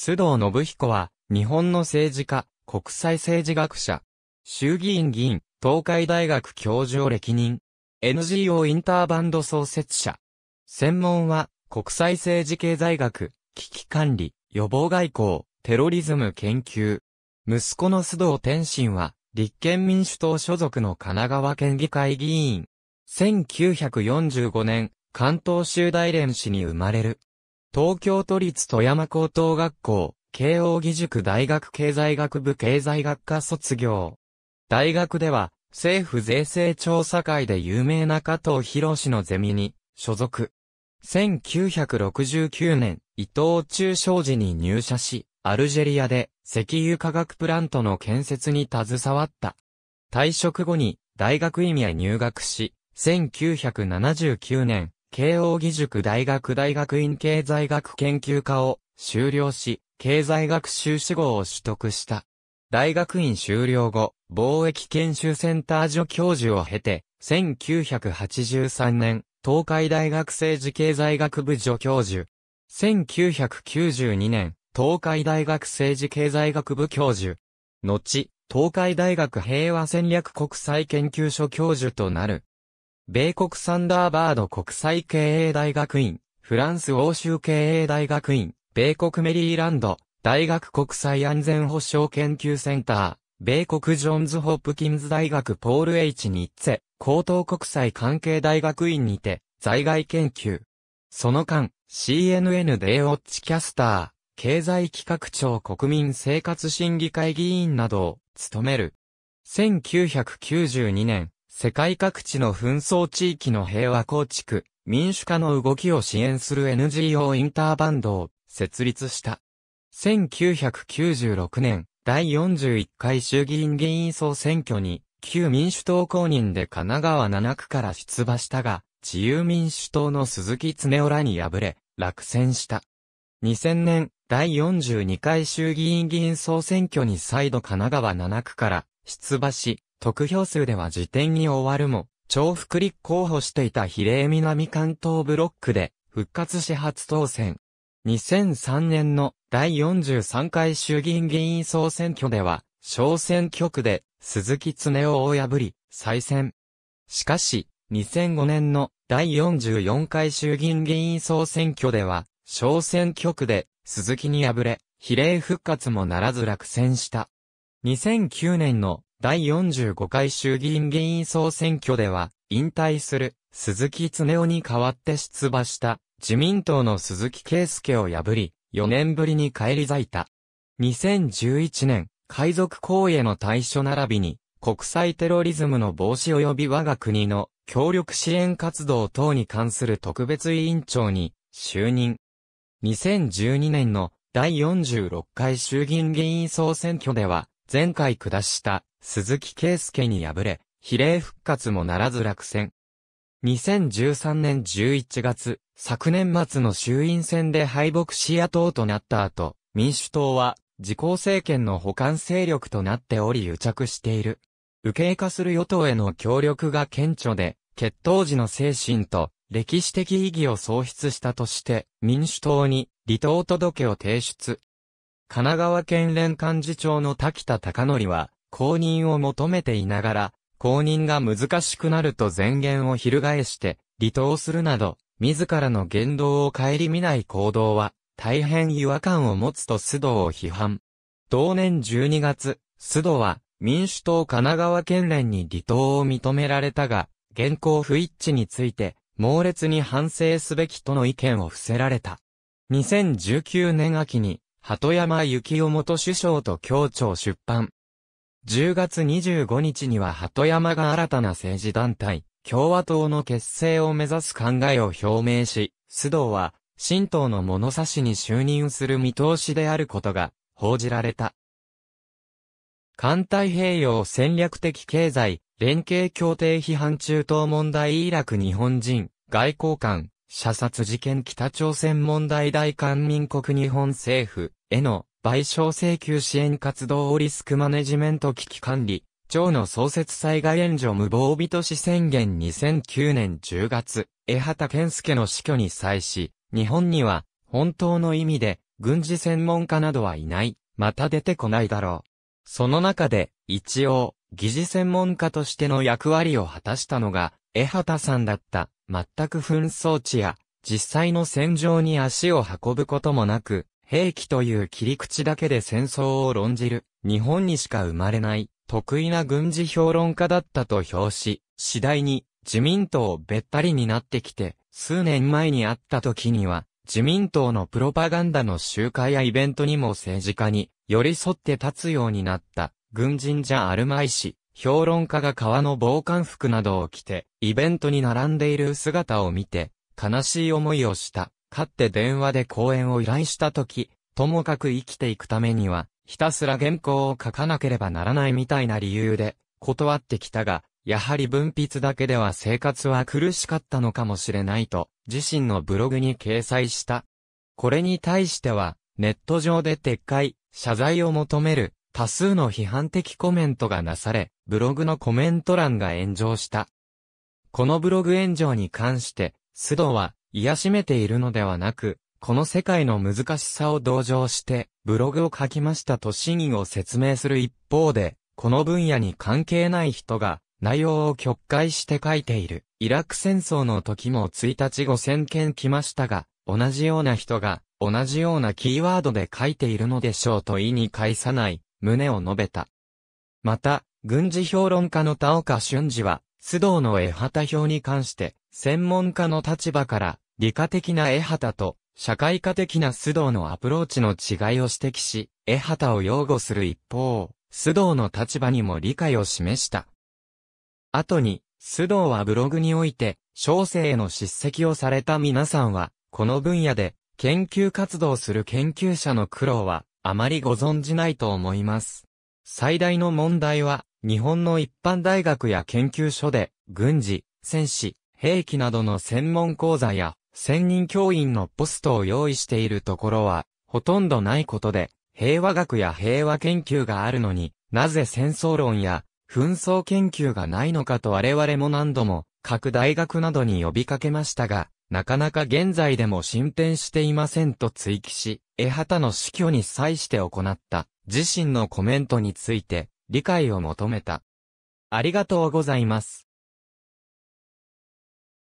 須藤信彦は、日本の政治家、国際政治学者、衆議院議員、東海大学教授を歴任、NGO インターバンド創設者。専門は、国際政治経済学、危機管理、予防外交、テロリズム研究。息子の須藤天心は、立憲民主党所属の神奈川県議会議員。1945年、関東州大連市に生まれる。東京都立富山高等学校、慶応義塾大学経済学部経済学科卒業。大学では、政府税制調査会で有名な加藤博士のゼミに所属。1969年、伊藤忠商事に入社し、アルジェリアで石油化学プラントの建設に携わった。退職後に大学院へ入学し、1979年、慶応義塾大学大学院経済学研究科を修了し、経済学修士号を取得した。大学院修了後、貿易研修センター助教授を経て、1983年、東海大学政治経済学部助教授。1992年、東海大学政治経済学部教授。後、東海大学平和戦略国際研究所教授となる。米国サンダーバード国際経営大学院、フランス欧州経営大学院、米国メリーランド、大学国際安全保障研究センター、米国ジョンズ・ホップキンズ大学ポール・エイチ・ニッツェ、高等国際関係大学院にて、在外研究。その間、CNN デイウォッチキャスター、経済企画庁国民生活審議会議員などを務める。1992年、世界各地の紛争地域の平和構築、民主化の動きを支援する NGO インターバンドを設立した。1996年、第41回衆議院議員総選挙に、旧民主党公認で神奈川7区から出馬したが、自由民主党の鈴木恒夫らに敗れ、落選した。2000年、第42回衆議院議員総選挙に再度神奈川7区から出馬し、得票数では辞典に終わるも、重複立候補していた比例南関東ブロックで復活し初当選。2003年の第43回衆議院議員総選挙では、小選挙区で鈴木恒夫を破り、再選。しかし、2005年の第44回衆議院議員総選挙では、小選挙区で鈴木に敗れ、比例復活もならず落選した。2009年の第45回衆議院議員総選挙では、引退する鈴木恒夫に代わって出馬した自民党の鈴木圭介を破り、4年ぶりに返り咲いた。2011年、海賊行為への対処並びに、国際テロリズムの防止及び我が国の協力支援活動等に関する特別委員長に就任。2012年の第46回衆議院議員総選挙では、前回下した鈴木圭介に敗れ、比例復活もならず落選。2013年11月、昨年末の衆院選で敗北し野党となった後、民主党は自公政権の補完勢力となっており癒着している。右傾化する与党への協力が顕著で、決闘時の精神と歴史的意義を喪失したとして、民主党に離党届を提出。神奈川県連幹事長の滝田隆則は、公認を求めていながら、公認が難しくなると前言を翻して、離党するなど、自らの言動を顧みない行動は、大変違和感を持つと須藤を批判。同年12月、須藤は、民主党神奈川県連に離党を認められたが、現行不一致について、猛烈に反省すべきとの意見を伏せられた。2019年秋に、鳩山幸夫元首相と協調出版。10月25日には鳩山が新たな政治団体、共和党の結成を目指す考えを表明し、須藤は、新党の物差しに就任する見通しであることが、報じられた。環太平洋戦略的経済、連携協定批判中東問題イラク日本人、外交官、射殺事件北朝鮮問題大韓民国日本政府への賠償請求支援活動をリスクマネジメント危機管理庁の創設災害援助無防備都市宣言2009年10月、江畑健介の死去に際し、日本には本当の意味で軍事専門家などはいない、また出てこないだろう。その中で、一応、疑似専門家としての役割を果たしたのが、江畑さんだった。全く紛争地や、実際の戦場に足を運ぶこともなく、兵器という切り口だけで戦争を論じる、日本にしか生まれない、得意な軍事評論家だったと評し、次第に、自民党べったりになってきて、数年前に会った時には、自民党のプロパガンダの集会やイベントにも政治家に寄り添って立つようになった。軍人じゃあるまいし、評論家が革の防寒服などを着て、イベントに並んでいる姿を見て、悲しい思いをした。かって電話で講演を依頼したとき、ともかく生きていくためには、ひたすら原稿を書かなければならないみたいな理由で、断ってきたが、やはり文筆だけでは生活は苦しかったのかもしれないと、自身のブログに掲載した。これに対しては、ネット上で撤回、謝罪を求める多数の批判的コメントがなされ、ブログのコメント欄が炎上した。このブログ炎上に関して、須藤は、癒しめているのではなく、この世界の難しさを同情して、ブログを書きましたと真意を説明する一方で、この分野に関係ない人が、内容を曲解して書いている。イラク戦争の時も1日5000件来ましたが、同じような人が、同じようなキーワードで書いているのでしょうと意に返さない、旨を述べた。また、軍事評論家の田岡俊二は、須藤の絵旗表に関して、専門家の立場から、理科的な絵旗と、社会科的な須藤のアプローチの違いを指摘し、絵旗を擁護する一方、須藤の立場にも理解を示した。後に、須藤はブログにおいて、小生への叱責をされた皆さんは、この分野で、研究活動する研究者の苦労は、あまりご存じないと思います。最大の問題は、日本の一般大学や研究所で、軍事、戦士、兵器などの専門講座や、専任教員のポストを用意しているところは、ほとんどないことで、平和学や平和研究があるのに、なぜ戦争論や、紛争研究がないのかと我々も何度も、各大学などに呼びかけましたが、なかなか現在でも進展していませんと追記し、江畑の死去に際して行った自身のコメントについて理解を求めた。ありがとうございます。